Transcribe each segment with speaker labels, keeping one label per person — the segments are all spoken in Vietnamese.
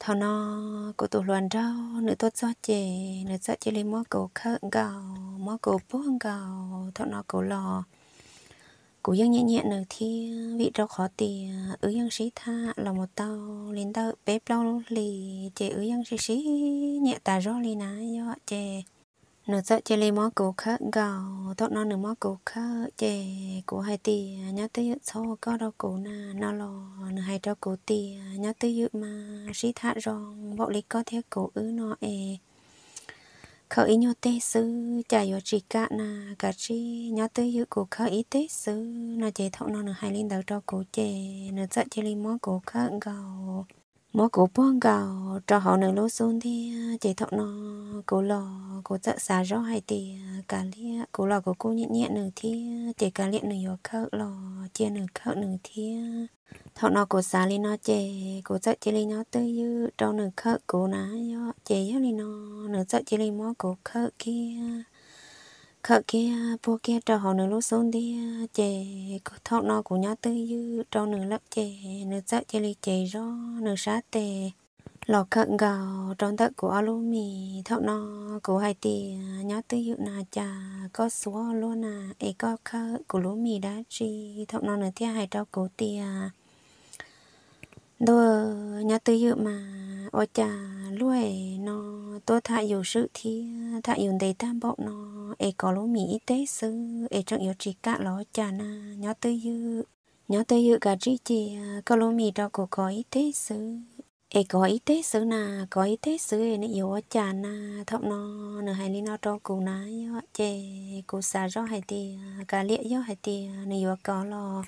Speaker 1: thọ nó cô tụ loạn rau nữ tốt gió chè nữ gió chè lên mó cổ khơ gạo mó cổ buông gạo thọ nó cổ lò cổ dân nhẹ nhẹ nữ thi vị rau khó tiền ứ dân sĩ tha là một tàu lên tàu bếp lâu lì chè ứ dân sĩ sĩ nhẹ tà rau lì ná do chè nó sợ chơi lên máu cổ khá gào tóc nó nửa máu cổ khá chè cổ hai tì nhớ tới dự so có đâu cổ na nó lò nửa hai đâu cổ tì nhớ tới dự mà sĩ thả rong bộ lý có theo cổ ứ nó e khởi ý nhớ tê sư chả yo chỉ cả na cả chi nhớ tới dự cổ khởi ý tê sư nó chè thọ nó nửa hai lên đầu đâu cổ chè nửa sợ chơi lên máu cổ khá gào mỗi cổ bông gạo cho họ nâng lô xuống thì à, chạy thọ nó cổ lò cổ sợ xả rõ hay thì cả li cổ lò cổ cô nhẹ nhẹ nửa thì chạy cả liện nửa khợ lò chia nửa khợ nửa thì thọ nó cổ xả lên nó chạy cổ sợ chạy lên nó tư như trong nửa khợ cổ ná chạy lên nó nửa sợ chạy lên mỗi cổ khợ kia khờ kia bố kia cho họ nửa lúc xuống đi à, chè có nó của nhá tư dư trò nửa lớp chè nửa sợ chè li chè ro nửa sát tè lọ khận gào trong tật của alu mì thọ nó của hai tì à, nhá tư dụ nà chà có số luôn à ấy có khơ của lú mì đã chi thọ nó nữa thia hai trâu cổ tìa à. đồ nhá tư dụ mà ô chà lúa nó tôi thay dù sự thì thay dùng đầy tam bộ nó e có lỗ mỹ tế sư e trong yếu chỉ cả lo cha na nhớ tới dư nhớ tới dư cả chỉ chỉ có lỗ mỹ đó của có ý tế sư e có ý tế sư na có ý tế sư e nên yếu cha na thọ nó nửa hai lý nó trong cụ ná chè cụ xả rõ hai tì cả liệt rõ hai tì nên yếu có lo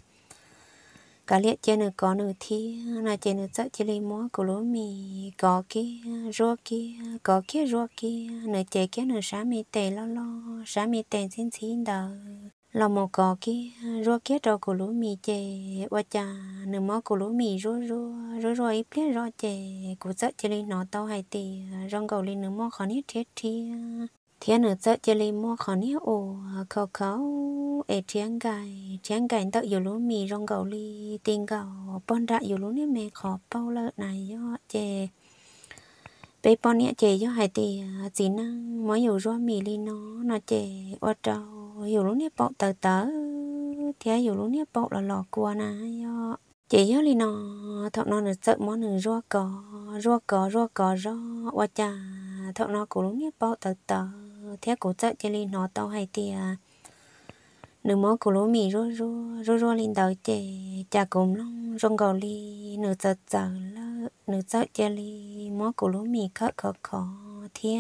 Speaker 1: cả liệt chơi nữa có nữa thi là chơi nữa sợ chỉ lấy múa của lúa mì có kia rô kia có kia rô kia nữa chơi kia nữa sáng mì tè lo lo sáng mì tè xin xin đờ lo một có kia rô kia đồ của lúa mì chè qua cha nữa múa của lúa mì rô rô rô rô ít biết rô chè của sợ chơi lấy nó tao hay tì rong cầu lên nữa múa khó nhất thiết thi thiên ở chợ chơi lấy mua khó ní ồ khó khó ở thiên gai thiên gai tạo yếu luôn mì rong gạo li tiền gạo bón đã yếu lúa ní mẹ khó bao lợn này yo, chè bé bón nè chè yo hai tì chỉ năng mới yếu rau mì li nó nó chè ở trâu yếu luôn nè bọ tờ tờ thế yếu luôn nè bọ là lò cua nà yo, chỉ yo li nó thọ nó là sợ món nửa rau cỏ rau cỏ rau cỏ rau oa cha thọ nó cũng luôn nè bao tờ tờ thế cổ trợ cho lên nó tao hay thì à, nửa món cổ lúa mì rô rô rô rô lên đầu chè chà cụm long rong gò li nửa trợ trợ là nửa trợ cho li món cổ lúa mì khó khó khó thế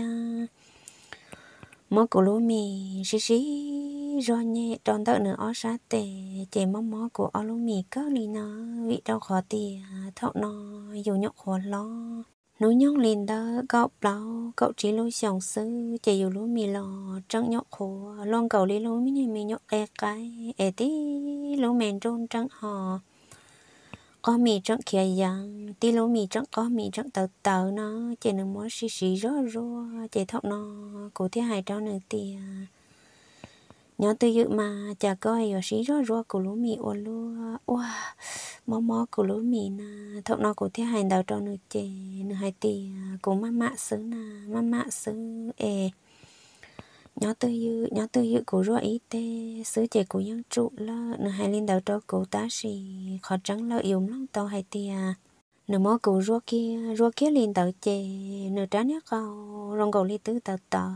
Speaker 1: món cổ lúa mì xí xí rô nhẹ tròn tao nửa ó sát tè chè món món cổ ó lúa mì khó li nó vị đau khó thì à, thọ nó dù nhọc khó lo nó nhóc lên đó cậu bao cậu chỉ lối sòng sư chỉ dù lối mì lò trăng nhóc khổ loan cầu đi lối mấy mì nhóc e cái e tí lối mèn trôn trăng hò có mì trăng kia giang tí lối mì trăng có mì trăng tờ tờ nó chỉ nó mua xì xì rô rô chỉ thọc nó cổ thứ hai trâu nữa tiền nhớ tư dự mà chả coi ở xí rõ rõ của lúa mì ô lúa wow mó mó của lúa mì na thọ nó của thế hành đào cho nửa chè nửa hai tỷ à, của má mạ sứ na má mạ sứ ê nhớ tư dự nhớ tư dự của rõ ý tê sứ chè của nhân trụ là nửa hai linh đào cho của ta xì khó trắng là yếu lắm tàu hai tỷ à nửa mó của rõ kia rõ kia linh đào chè nửa trái nhắc cầu rong cầu ly tứ tàu tàu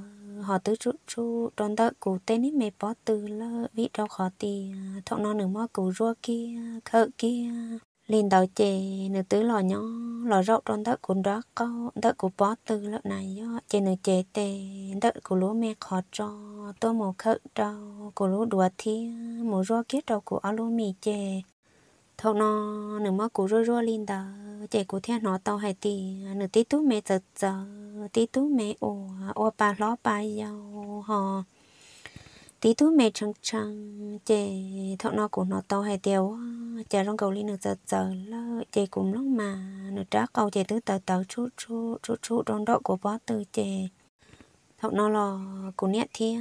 Speaker 1: họ tứ trụ trụ đón đợi cụ tên ý mẹ bỏ từ là vị đâu khó thì à, thọ nó nửa mơ cụ rua kia à, khợ kia à. lên đầu chè nửa tứ lò nhỏ lò rậu đón đợi cụ đó có đợi cụ bỏ từ lợn này do chè nửa chè tè đợi cụ lúa mẹ khó cho tôi mồ khợ đâu cụ lúa đùa thi mồ rua kia đâu cụ áo lúa mì chè thâu nó nửa mắt cú rô rô lên đó chạy cú theo nó tàu hay tì nửa tí tú mẹ giật giật tí tú mẹ ồ ồ bà ló bà yêu họ tí tú mẹ chăng chăng chạy thâu nó cú nó tàu hay tiêu chạy rong cầu lên nửa giật giật lơ chạy cùng lúc mà nửa trá cầu chạy tứ tờ tờ chút chút chút chút rong đó của bó tư chạy thọ nó là cô nhẹ thì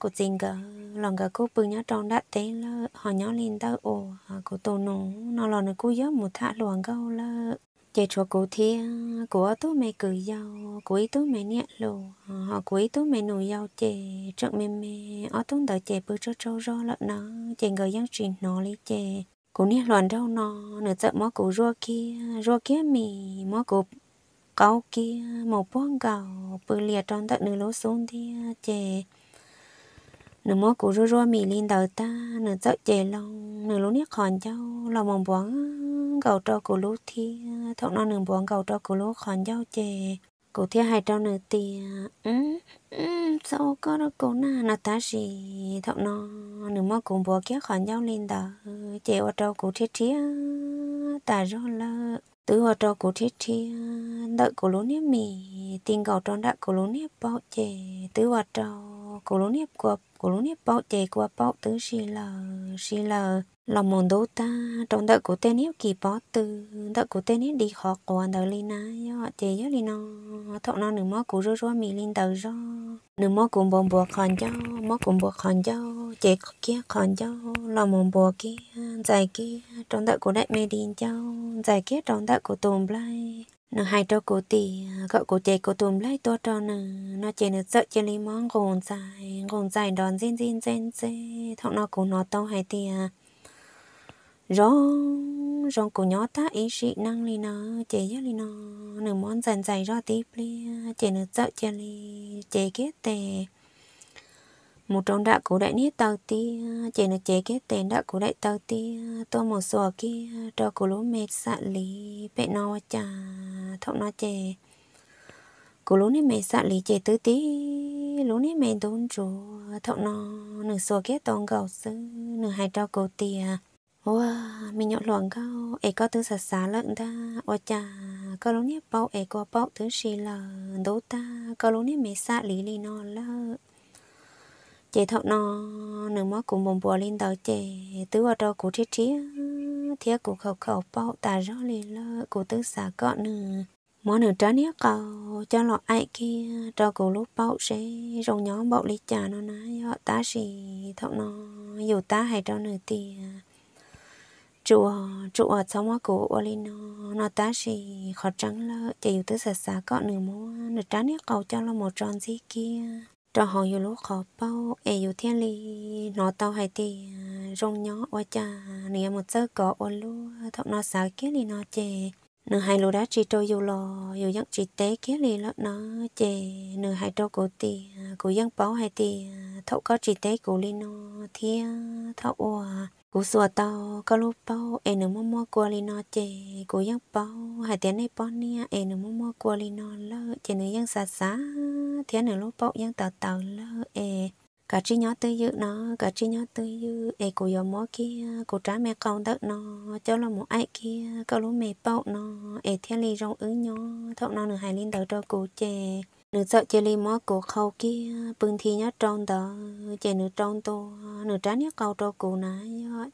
Speaker 1: cô tình cả lòng cả cô bự nhá trong đã thế là họ nhá lên đâu ồ cô tổ nó nó là nó cô nhớ một thả loạn gâu là chạy cho cô thì của tú mẹ cử giàu cuối tú mẹ nhẹ lù họ cuối tú mẹ nụ giàu chè trận mẹ mẹ ở tú đợi chè bự cho trâu ro lợn nó chè người dân truyền nó lấy chè cô nhẹ loạn đâu nó nửa sợ mó cô rua kia rua kia mì mó cô cậu kia một bóng gạo bự lìa trong tất nửa lỗ xuống thì à, chè nửa mó củ rô rô mì lên đầu ta nửa sợ chè lòng nửa lỗ nước khòn dâu là một bóng gạo trâu củ lỗ thì thọ nó nửa bóng gạo trâu củ lỗ khòn dâu chè củ thia hai trâu nửa tì ừ ừ có đó củ na nà ta gì thọ nó nửa mó củ bò kia khòn dâu lên đầu chè ở trâu củ thiết thiết ta rô lơ từ họ trò cổ thiết thi đợi cổ lúa nếp mì tiền gạo tròn đã cổ lúa nếp bao chè từ họ trò cổ lúa nếp quập cổ lúa nếp bao chè quập bao tứ xì lờ xì lờ lòng mòn đô ta trong đợi của tên hiếu kỳ bó từ đợi của tên hiếu đi họ của anh đợi lên á yo chị yo lên nó thọ nó nửa mơ của rô rô mì lên đợi rô nửa mơ cũng bò bò khòn cho mơ cũng bò khòn cho chị kia khòn cho lòng mòn bò kia dài kia trong đợi của đại mê đi cho dài kia trong đợi của tùm lai nó hai trâu cổ tì gọi cổ chè cổ tùm lấy tua trò nè nó chè nó sợ chè lấy món gồn dài gồn dài đòn zin zin zin zin thọ nó cũng nó tao hai tì à rong rong cô nhỏ ta ý sĩ năng li nó chế giá li nó nửa món dần dày ra tiếp li chế nửa sợ chế li chế kết tề một trong đạo cổ đại niết tàu ti chế nửa chế kết tề đạo cổ đại tàu ti to một sò kia cho cổ lúa mệt xạ lý bệ nó chà thọ nó chế cổ lúa nít mệt xạ lý chế tứ tí lúa nít mệt đốn chỗ thọ nó nửa sò kết tông gạo sư nửa hai cho cổ tiền Wow, mình nhọn loạn cao, ấy có tướng sạch xá lợn ta, ô chà, có lúc nếp bao ấy có bao tướng xì lờ, đố ta, có lúc nếp mấy xa lý lý nọ lợ. Chị thọc nó, nửa mó cũng bồng bùa lên tàu chị, tứ ở đâu cũng thiết thiết, thiết cũng khẩu khẩu bao ta rõ lì lợ, cũng tướng xả cọ nửa. Mó nửa trái nếp cầu, cho lọ ai kia, cho cũng lúc bao sẽ, rồng nhóm bao lý chà nó ná, ta tá xì, thọ nó, dù ta hay cho nửa tiền chùa chùa xong mà cổ ở lên ờ, nó ta chỉ khó trắng là chỉ yêu thứ sạch sạch có nửa mua nửa trắng nhất cầu cho là một tròn gì kia cho họ yêu lúc khó bao e yêu thiên lý nó tao hay thì ờ, rong nhỏ ở cha nửa một giờ có ở lu thọ nó sáng kia thì nó chè nửa hai lúa đá chỉ trôi yêu lò yêu dặn chỉ té kia thì lợn nó chè nửa hai trâu cổ tì cổ dặn bao hay thì ờ, thọ có chỉ té cổ lên nó thiên thọ cú sủa tàu, có lúc bao em nó mua mua qua li nó chè, cú giang bao hai tiếng này bao nia em nó mua mua qua li nó lơ chê nó giang xa xa tiếng nó lúc bao giang tàu tàu lơ em cả chi nhỏ tươi dữ nó cả chi nhỏ tươi, dữ em cú giờ mua kia cú trái mẹ con đỡ nó cho là một ai kia cá lúc mẹ bao nó em tiếng li rong ứng nhỏ thọ nó nửa hai linh tàu cho cú chè nửa sợ chơi li mó cổ khâu kia bưng thi nhá tròn tờ, chơi nửa tròn tô nửa trái nhá cầu trâu cổ ná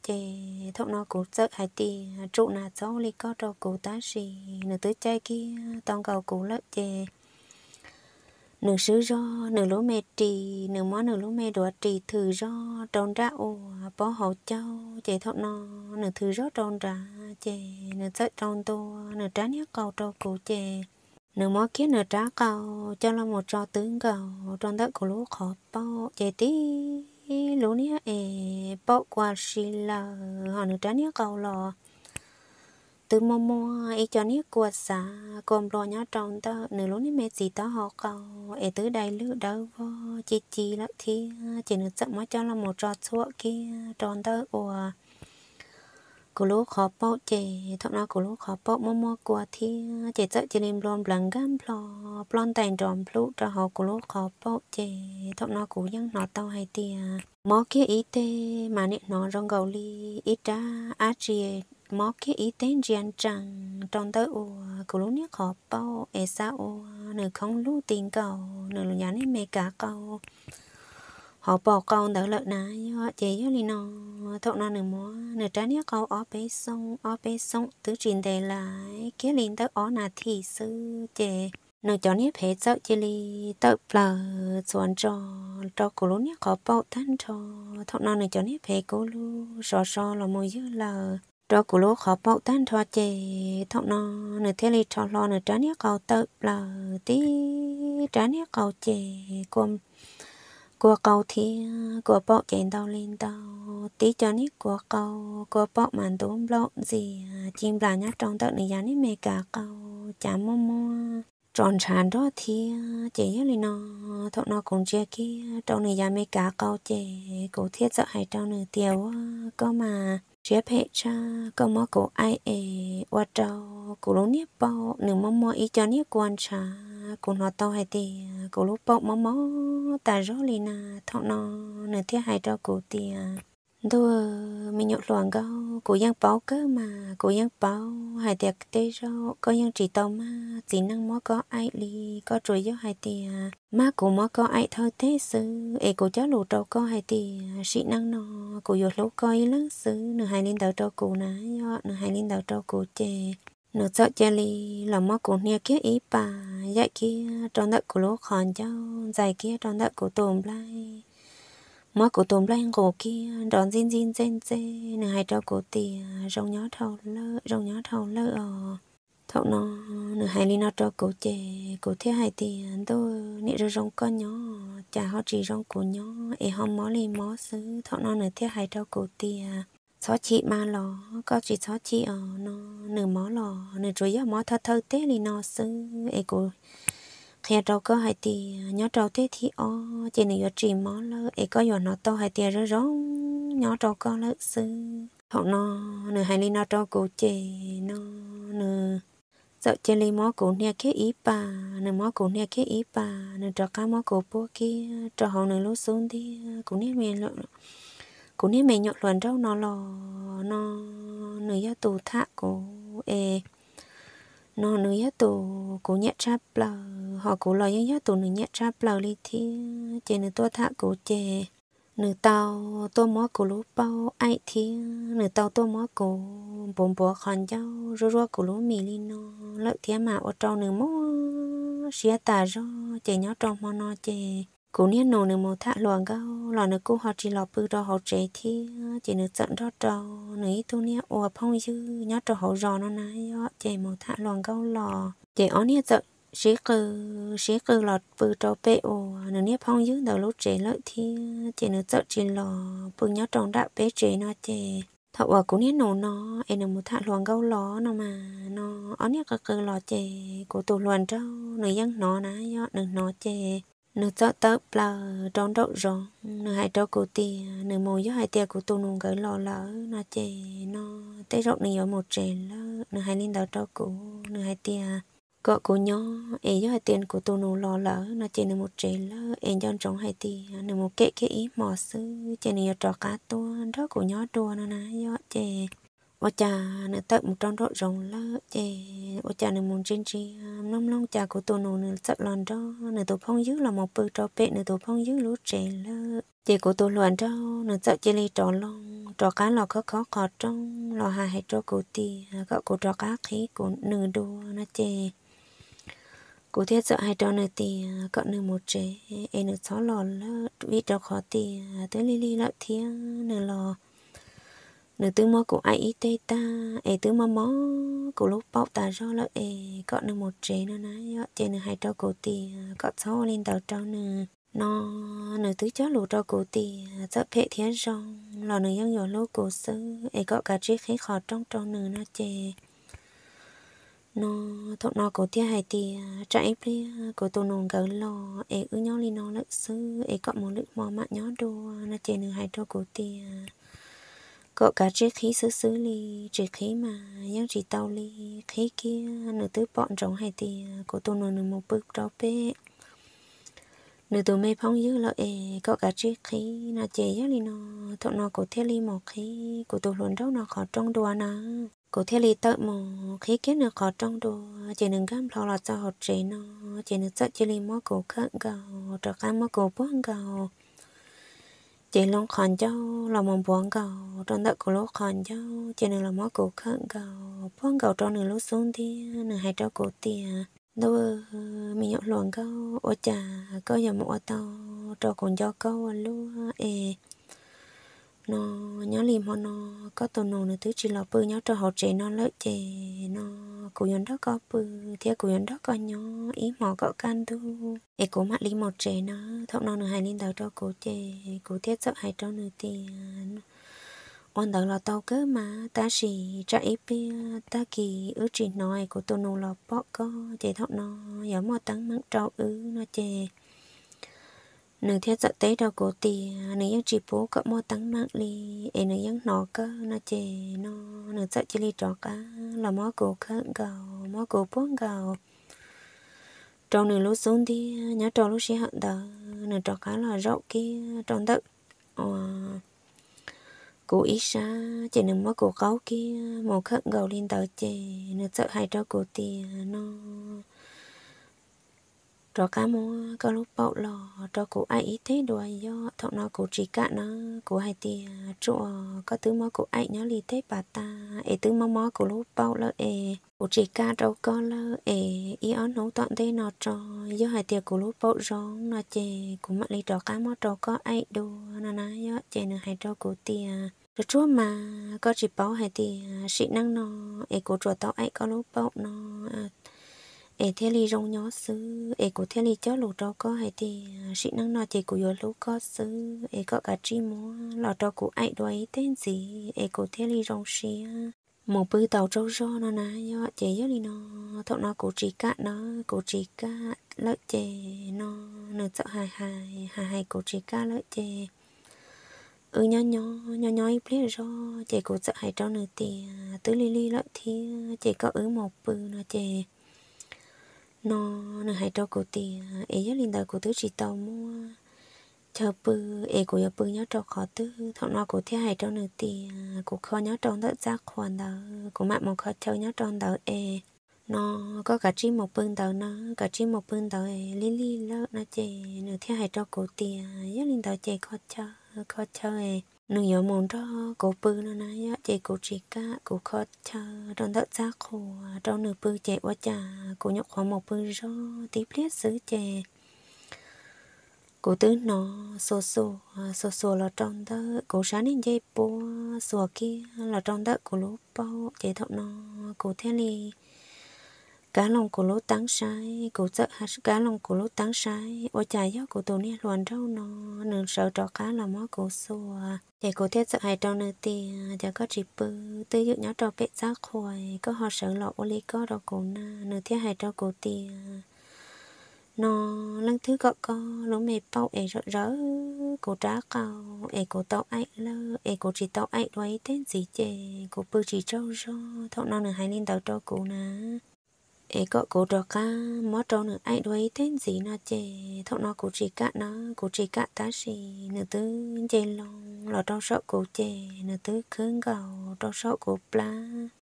Speaker 1: chơi thọ nó cổ sợ hai tì trụ nà cháu li có trâu cổ tá gì nửa tứ chai kia toàn cầu cổ lợt chơi nửa sứ do nửa lúa mè trì nửa mó nửa lúa mè đũa trì thử do tròn ra ô bó hậu châu chạy thọ no nửa thử ro tròn ra chạy nửa sợi tròn tô nửa trái nhá cầu trâu cổ chạy nếu mà kia nửa trả cầu cho là một trò tướng cầu trong đất của lúa khó bao chạy tí lúa nia e bao qua xì là họ nửa trả nia cầu lò từ mò mò ý cho nia qua xả còn lo nhá trong ta nửa lúa nia mẹ gì ta họ cầu e tới đầy lứa đâu vô chỉ chỉ là thì chỉ nửa chậm mà cho là một trò thuốc kia tròn đất của cô lú khó bó chè thằng nó cô lú khó bó mua mua qua thì chè sợ chè nem lon bằng gam plo plon tàn tròn plu cho họ cô lú khó bó chè thằng nó nọ tao hay tia mó kia ý tê mà nè nọ rong gầu ly ít ra á chè mó kia ý tê gian chẳng tròn tới ô cô lú nhé khó bó e sao ô nửa không lú tiền cầu nửa lú nhà này mẹ cả cầu họ bỏ câu đỡ lợi nái họ chế li nó thọ nó nửa múa nửa trái nhớ câu ó bé sông ó bé sông tứ truyền đề lại kia liền tới ó là thị sư chế nửa cho nhớ phải sợ chế li tự lờ chuẩn trò trò cổ lú nhớ có bầu thân trò thọ nó nửa cho nhớ phải cố lú rõ rõ là mùi dư lờ trò cổ lú khó bầu thân trò chế thọ nó nửa thế li trò lo nửa trái nhớ câu tự lờ tí trái nhớ câu chế cùng của câu thì ờ, của bộ chạy đau lên đau tí cho ní của câu của bộ màn đúng lộn gì ờ, chim là nhát trong tận này giá ní mẹ cả câu chả mô mô tròn tràn đó thì ờ, chỉ nhớ lên nó thọ nó cũng chia kia trong này giá mẹ cả câu chè cổ thiết sợ hay trong nửa tiêu có mà chia phe cha có mà cổ ai ê qua trâu cổ lúng nếp bao nửa mô mô ý cho nếp quan trà cô nó to hay thì cô lúc bọc mó mó ta rõ lì nà thọ nó nửa thế hay cho cô thì đồ à, ờ, mình nhậu loạn gâu cô giang báo cơ mà cô giang báo hay thì tê rõ có giang chỉ tàu mà chỉ năng mó có ai lì có trôi gió hay thì má cô mó có ai thôi thế sư, ê cô cháu lù trâu có hay thì sĩ năng nó cô vô lúc coi lắng sư, nửa hai lên đầu trâu cô nà nửa hai lên đầu trâu cô chè nó sợ chê li là mò cổ nia kia ý bà dạy kia trong đất của lỗ khòn cháu dài kia trong đất của tôm lại mò cổ tôm lại ngủ kia đón zin zin zin zin nè hai trâu cổ tì rong nhỏ thầu lơ rong nhỏ thầu lơ ờ thầu nó nè hai li nó trâu cổ chè cổ thiếu hai tiền tôi nị rồi rong con nhỏ chả họ chỉ rong của nhỏ e họ mò li mò xứ thầu nó nửa thiếu hai trâu cổ tì cháu chị mà lo, có chị cháu chị ở nó nửa mó lò nửa rồi giờ mó thơ thơ tế thì nó sư ấy cô khi đâu có hai thì nhớ trâu té thì ô, chị này giờ chị mỏ lo, ấy có giờ nó to hai thì rồi rõ nhớ đâu có lơ sư họ nó nửa hai nó trâu cô chị nó nửa sợ chị lấy mỏ cổ nè cái ý bà nửa mỏ cổ nè cái ý bà nửa trâu cá mỏ cổ bố kia trâu họ nửa lúa xuống đi cũng nè miền lợn cú nên mày nhọt luận đâu nó lo nó nửa ya tù thạ cú e nó nửa ya tù cú nhẹ chắp lờ họ cú lo ya ya tù nửa nhẹ chắp lờ đi thi chè nửa tua thạ cú chè nửa tàu tua mó cú lú bao ai thi nửa tàu tua mó cú bồn bùa khòn dao rô rô cú lú mì li nó lợi thế mà ở trong nửa mó xia tà rô chè nhỏ trong mó nó chè cô nhớ nô nương một thạ loạn gao loạn nương cô họ chỉ lọ bự đó họ chế thì chỉ nương giận đó trò nương tu nhớ ủa phong dư nhát trò họ rò nó nấy chế một thạ loạn gao lọ chế ó nhớ giận sĩ cư sĩ cư lọt bự trò bê ô, nương nhớ phong dư đầu lúc chế lợi thì chỉ nương giận chỉ lọ bự nhát tròn đã bé chế nó chế thọ ở cũng nhớ nổ nó em nằm một thạ loạn gấu ló nó mà nó ó nhớ cơ cơ lò chế của tù loạn trâu người dân nó ná do đừng nó chè nó cho tớ là trong đậu rồi nó hai trâu cụ tì nó mồi với hai tia của tôi nung gửi lò lỡ nó chè nó tế rốt này ở một trẻ lỡ nó hai lên đầu trâu cụ nó hai tia cọ cụ nhỏ ấy với hai tiền của tôi nung lò lỡ nó chè nó một trẻ lỡ ấy cho trong hai tia nó một kệ kệ ý mỏ sư chè này trò cá tua đó cụ nhỏ đùa nó nè do chè ô cha nè tớ một trong đó rồng lá chè ô cha nè muốn trên chi nông à, nông cha của tôi nô nè sắp lòn đó nè tôi phong dữ là một bự trò bệ nè tôi phong dữ lũ trẻ lơ chè của tôi loạn đó nè sợ chè ly trò lon trò cá lò khó khó khó trong lò hà hay trò cổ tì gạo à, cổ trò cá khí cổ nửa đô nè chè cô thiết sợ hai trò nơi tì à, cọ nơi một trẻ em nơi xó lò lơ vì trò khó tì tới li li lợ thiên nơi lò nữ tư mơ cũng ai ít ta ai tư mơ mơ cũng lúc bao ta rõ là ai có nữ một chế nó nãy chế nữ hai trâu cổ tì có số lên tàu trâu nữ nó nữ tư chó lù trâu cổ tì rất phê thiên rong lò nữ dân dỗ lô cổ sư ai có cả chiếc khí khó trong trâu nữ nó chế nó thọ nó cổ tia hai tia chạy ple cổ tô nồng gỡ lò ế ư nhó li nó lợn sư ế có một lợn mò mạ nhó đồ nó chê nửa hai trâu cổ tia có cả chế khí xứ xứ li chế khí mà những chỉ tàu li khí kia nửa tứ bọn trong hai thì của tôi nói nửa một bước đó bé nửa tôi mê phong dữ lợi ê có cả chế khí nó chế giá li nó thọ nó của thế li một khí của tôi luôn đâu nó khó trong đùa nó của thế li tự mò khí kia nó khó trong đùa chỉ nên gam lo là cho họ chế nó chỉ nên sợ chỉ li mò cổ khẩn gạo trở cam mò cổ bón gạo chị long khăn cháu là mong buồn cầu trong đất của lỗ khăn cho chị này là món cổ khăn cầu buồn cầu trong nửa lỗ xuống thì nửa hai trâu cổ tiền đâu mình nhậu luồng câu ô trà có giờ một tao trâu còn cho câu luôn ê nó nhớ liềm họ nó có tổ nô nữa thứ chỉ là bự nhau cho họ trẻ nó lợi trẻ nó cụ nhân đó có bự thế cụ nhân đó có nhỏ ý mỏ có can tu để cố mặt lý một trẻ nó thọc nó nữa hai lên đầu cho cố trẻ cố thiết sợ hai cho nữa tiền ôn đầu là tao cơ mà ta chỉ trả ít bia ta kỳ ước chỉ nói của tổ nô là bỏ có trẻ thọc nó giờ mà tăng mắng trâu ứ nó trẻ nếu thiết giật tế đó cổ thì nếu những chỉ bố cỡ mua tăng nặng đi ấy nếu những nó cơ nó chè nó nếu sợ chỉ đi trọ cá là mua cổ khẩn gạo mua cổ bốn gạo trong nửa lúc xuống thì nhớ trò lúc sẽ hận đó nửa trò cá là rậu kia tròn đất ờ, cổ ý xa chỉ nửa mua cổ cáo kia một khẩn gạo lên tờ chè nửa sợ hai trò cổ thì nó trò cá mò có lúc bậu lò trò cụ ai thế đùa do thọ nó cụ chỉ cạn nó cụ hay thì chỗ có thứ mó cụ ai nhớ lì thế bà ta ê thứ mó mó cụ lúc bậu lơ ê cụ chỉ cả đâu có lơ ê ý ón nấu tọn thế nó trò do hai tiệc cụ lúc bậu rong nó chè cụ mặt lì trò cá mò cho có ai đùa nó nói do chè nó hay trò cụ tiệc rồi chúa mà có chỉ bảo hay thì sĩ năng nó ê cụ chùa tao ai có lúc bậu nó ê thế li rong nhó sư ê của thế li chó lụt đâu có hay thì à, sĩ năng nó thì của yếu lú có sư ê có cả chi mua lọ trâu của ai đuổi tên gì ê của thế li rong xia một bư tàu trâu ro nó nà yo chè yo li nó thọ nó của chỉ cả nó của chỉ cả lợi chè nó nửa sợ hài hài hài hài của chỉ cả lợi chè ừ nhỏ nhỏ nhỏ nhỏ ít biết rồi chị cũng sợ hại trâu nửa thì tứ li li lợi thì chị có ứ một bư nó chè nó nó hay cho cụ tì ấy giờ linh đời cụ tứ chỉ tàu mua chờ bự ấy cụ giờ bự nhớ cho khó tứ thọ nó cụ thế hay cho nửa tì à, cụ khó nhớ cho đỡ ra khoan đó cụ mặn một khó cho nhớ cho đỡ ấy nó có cả chi một bưng tàu nó cả chi một bưng tàu ấy li li lỡ nó chè nửa thế hay cho cụ tì nhớ linh đời chè khó chơi khó chơi ấy nung nhớ muốn cho cô bư nó nói chạy à, cô chỉ cả cô khó cha trong đất giác khổ trong nửa bư chạy qua chả cô nhọc khoảng một bư rõ tiếp liếc xứ chạy cô tứ nó xô xô à, xô xô là trong đó cô sáng đến dây bố xô kia là trong đó cổ lỗ bao chạy thọ nó cô thế liền cá lồng của lỗ tán sai cổ sợ hạt cá lồng của lỗ tán sai ô chả gió của tổ nia loạn râu nó nương sợ trò cá là mó cổ xua để cổ thiết sợ hai trâu nơi tiền giờ à. có chỉ bư tư dự nhó trò bệ giác khỏi có họ sợ lọ ô lý có đồ cổ na nương thiết hai trâu cổ tiền à. nó lần thứ gọ co lỗ mề bao ẻ rỡ rỡ cổ trá cao ẻ cổ tàu ai lơ ẻ cổ chỉ tàu ai đuối tên gì chè cổ bư chỉ trâu rô thọ nó nương hai lên tàu trâu cổ na ấy có cố đó cả mó trâu nữa ai đuôi tên gì nó chè, thọ nó cố chỉ cả nó cố chỉ cả ta gì nữa tư chè long lò trâu sợ cố chè nữa tư khương gầu trâu sợ cố pla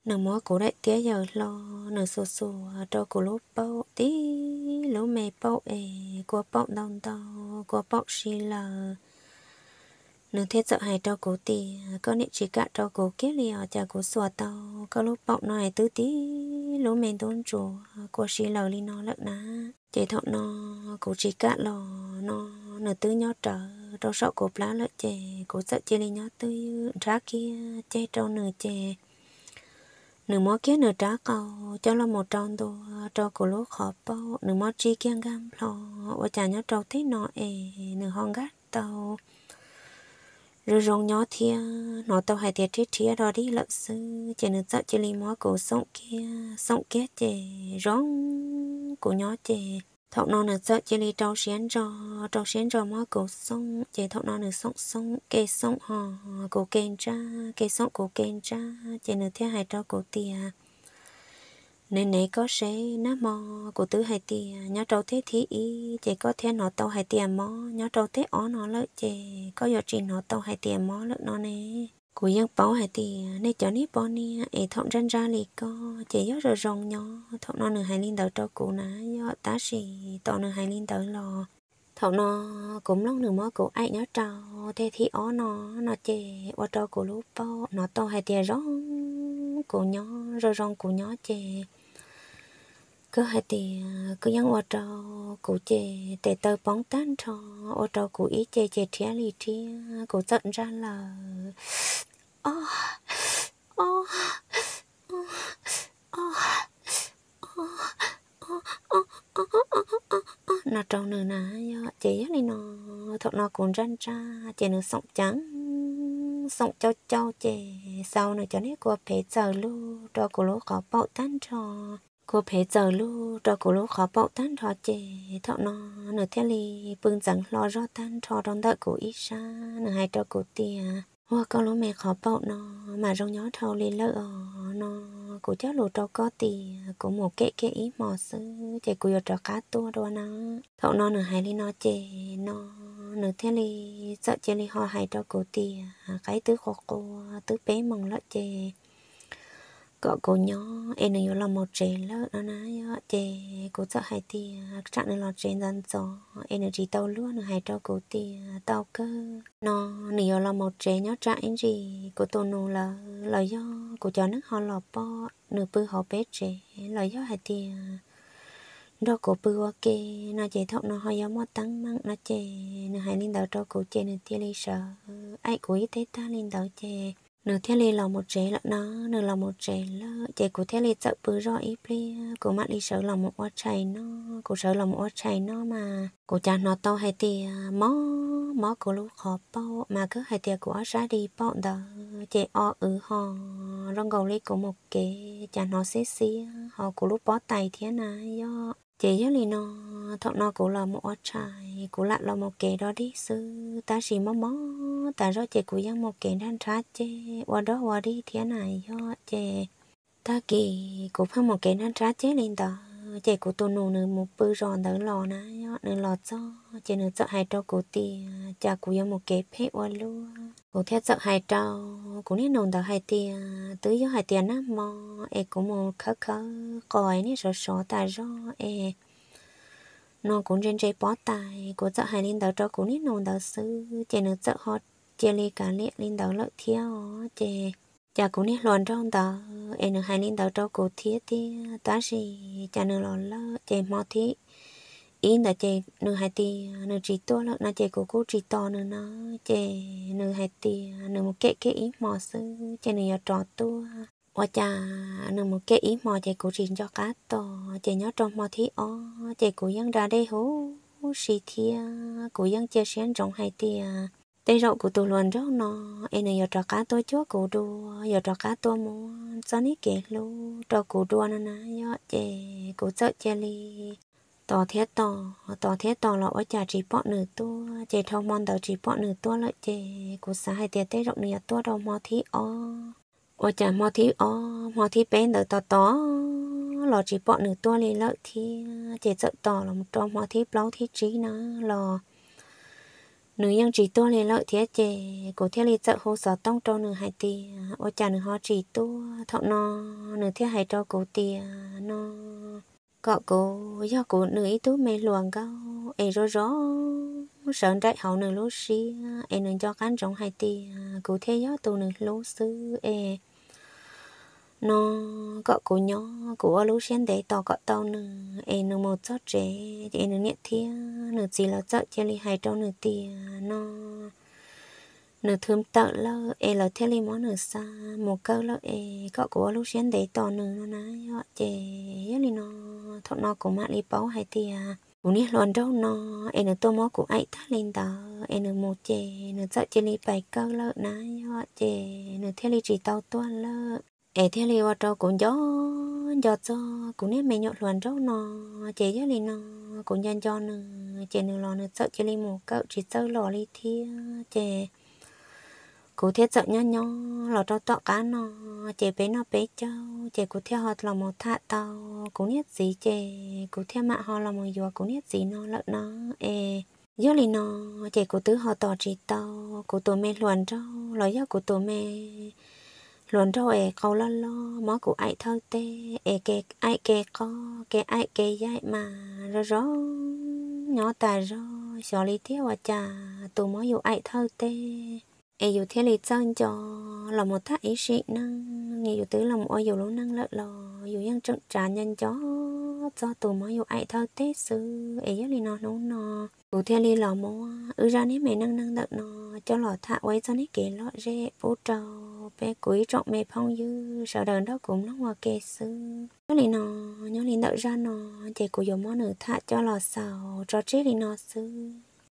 Speaker 1: nửa mó cố đại tía giờ lo nửa sù sù trâu cố lốp bao tí lố mè bao ấy cố bao đông tàu cố bao xì lờ nương thiết sợ hai trâu cố tì có nị chỉ cả trâu cố kia li chả cố xòa tao có lúc bọc nó tứ tí lúc mình đốn chủ, cố xí lầu li nó lợn ná chế thọ nó cố chỉ cả lò nó nửa tứ nhó trở trâu sợ cố lá lợn chè cố sợ chê li nhó tư ra kia chê trâu nửa chè nửa mó kia nửa trá cầu cho là một tròn đồ trâu cổ lúa khó bao nửa mó chi kia gam lò và chả nhó trâu thế nọ ề nửa hòn gắt tàu rư rong nhỏ thia nó tàu hai tia chết thia đó đi lợn sư chỉ nên sợ chỉ li mó cổ sống kia sống kia chè rong cổ nhỏ chè thọ non nửa sợ chỉ li trâu xén rò trâu xén rò mó cổ sống chè thọ non nửa sống sống kê sống hò cổ kênh cha kê sống cổ kênh cha chỉ nên thia hai trâu cổ tiệt nè nè có sẽ nó mò của tứ hai tiền nhớ trâu thế thì ý chỉ có thế nó tàu hai tiền mò nhớ trâu thế ó nó lợi chè có giờ chỉ nó tàu hai tiền mò lợi nó nè của dân bảo hai tiền nên cho nít bò nè ấy thọn răn ra lì co chỉ nhớ rồi rong nhó thọn nó nửa hai linh đầu trâu cụ ná nhớ tá xì tọ nửa hai linh đầu lò thọ nó cũng lúc nửa mò cổ ai nhớ trâu thế thì ó nó nó chè qua trâu của lúc bao nó tàu hai tiền rong cổ nhó rồi rong cổ nhó chè cứ hay thì cứ nhắn ô trâu cụ chè để tơ bóng tan cho ô trâu cụ ý chè chè thế lì thía cụ giận ra là ô ô nó trâu nữa nà chè nhớ đi nó thọ nó cũng răn ra chè nó sọng trắng sọng châu châu chè sau nó cho nên qua phê giờ lu cho cụ lúa có bậu tan cho cô phải giờ lu cho cô lu khó bảo tan thọ chè thọ nó nửa thế li bưng chẳng lo rót tan thọ trong đợi cô ít xa nửa hai cho cô tia hoa con lũ mẹ khó bảo nó mà rong nhó thâu lên lỡ nó cô cháu lù cho có tì cô một kệ kệ ý mò sư chè cô cho cá tua đua nó thọ nó nửa hai li nó chè nó nửa thế li sợ chè li ho hai cho cô tia cái tứ khó cô tứ bé mong lỡ chè có cô nhỏ em này là một trẻ lớn nó nói trẻ ờ, cô sợ hai thì trạng ờ, này là trẻ dân dò em này chỉ tao luôn hai cho cô thì ờ, tao cơ nó này là một trẻ nhỏ trạng em gì cô tôi nô là là do cô cho nước họ lọ po nửa bư họ bé trẻ là do hai thì đó cổ bữa kê nó chạy thóc nó hơi giống tăng măng nó chè nó hay lên đầu cho cổ chè nó tia lấy sợ ai cổ ý thế ta lên đầu chè nửa thế lì là một chế là nó nửa là một chế lợ chế của thế lì sợ bứ rồi ít đi của mặt đi sợ là một ót chảy nó của sợ là một ót chảy nó mà của cha nó to hay thì mó mó của lúc khó bao mà cứ hay thì của ra đi bao đó chế o ừ họ rong gầu lì của một cái cha nó xí xí họ của lúc bó tay thế này do chế cho lì nó thọ nó cũng là một trai cũng lại là một kẻ đó đi sư ta chỉ mò mò ta rồi chế cũng giống một kẻ đang trái chế qua đó qua đi thế này do chế ta kỳ cũng phải một kẻ đang trái chế lên đó chị của tôi nô nữa một bữa ròn đỡ lò nè nữa lò cho chị nữa sợ hai trâu của ti, cha của yêu một cái phê qua luôn, của theo sợ hai trâu của nên nôn đỡ hai tì tứ yêu hai tiền á mò e cũng một khớ khớ còi nè sợ sợ ta rõ e nó cũng trên chơi bó tài của sợ hai lên đỡ trâu cũng nên nôn đỡ sư chị nữa sợ họ chị lì cả liệt lên đỡ lợi theo chị cha cũng đi loạn trong đó em hai linh đầu trâu cổ thiết thì ta gì cha nương lo lỡ chè mò thiết ý là chè nương hai tì nương chỉ to lỡ là chè cổ cổ chỉ to nương nó chè nương hai tì nương một kệ kệ ý mò sư chè nương trò tròn tu ở cha nương một kệ ý mò chè cổ chỉ cho cá to chè nhớ trong mò thiết ó chè cổ dân ra đây hú sĩ thia cổ dân chơi sáng trong hai tì à tay rộng của tôi luôn rất nó em này giờ trò cá tôi chúa cổ đua giờ trò cá tôi muốn cho ní kể luôn, trò cổ đua nó nè, giờ chè cổ sợ chè li tò thế tò tò thế tò là ở chả chỉ bọn nửa tua chè thâu mòn đầu chỉ bọn nửa tua lợi chè cổ xã hai tiền tay rộng nửa tua đâu mò thí o ở chả mò thí o mò thí bên đầu tò tò lò chỉ bọn nửa tua li lợi thì chè sợ tò là một trò mò thí blau thí trí nó lò nữ nhân chỉ tua lên lợi thế chè cổ thế lên sợ hô sợ tông trâu nữ hai tì ô chả nữ họ chỉ tua thọ nó nữ thế hai trâu cổ tì nó cọ cổ do cổ nữ ý tú mê luồng cao ê rô rô sợ đại hậu nữ lô xí ê nữ cho cán rộng hai tì cổ thế do tù nữ lô sư ê nó có cô nhỏ của lũ sen đấy to có tao nữa em nó một chót trẻ em nó nhẹ thia nó chỉ là chót chơi li hai trâu nữa tia nó nó thơm tợ lơ em là thế li món nữa xa một câu lơ em có của lũ sen đấy to nữa nó nói họ chè li nó thọ nó của mẹ li báo hai tia cũng như lần đâu nó em nó tô mó của anh ta lên đó em nó một chè nó chót chơi li bài câu lơ nói họ chè nó thế li chỉ tao toan lơ ai thế li vào à, trâu cũng gió gió cho cũng nên mẹ nhột luận trâu nó chế cho li nó cũng nhân cho nó chế nó lo nó sợ chế li một cậu chỉ sợ lò li thi chế cụ thiết sợ nhau nhó lò trâu tọt cá nó chế bé nó bé cháu chế cụ theo họ là một thạ tàu cũng nhất gì chế cụ theo mẹ họ là một dùa cũng nhất gì nó lợn nó ê do lì nó chế cụ tứ họ tỏ chỉ tàu cụ tổ mẹ luận trâu lo do của tổ mẹ luôn rồi e câu lo lo mó cụ ai thơ tê e kê ai kê co kê ai kê dạy mà rồi rõ nhỏ tà rồi xó lý tiêu à chà tụ mó dù ai thơ tê e dù thế lý chân cho là một thác ý sĩ năng nghe dù tứ lòng ôi dù lỗ năng lợi lò dù dân trụng trả nhân cho cho tổ mày yêu ai thao tế sư ấy lì nó nấu nó tụi theo lì lò mò ừ ra nế mày năng năng đợt nó cho lò thạ quấy cho nế kể lọ rê bố trò bé cuối trọng mẹ phong dư sợ đờn đó cũng nó hòa kê sư cho lì nó nhớ lì đợi ra nó chị của dùm mò nữ thạ cho lò xào cho chết lì nó sư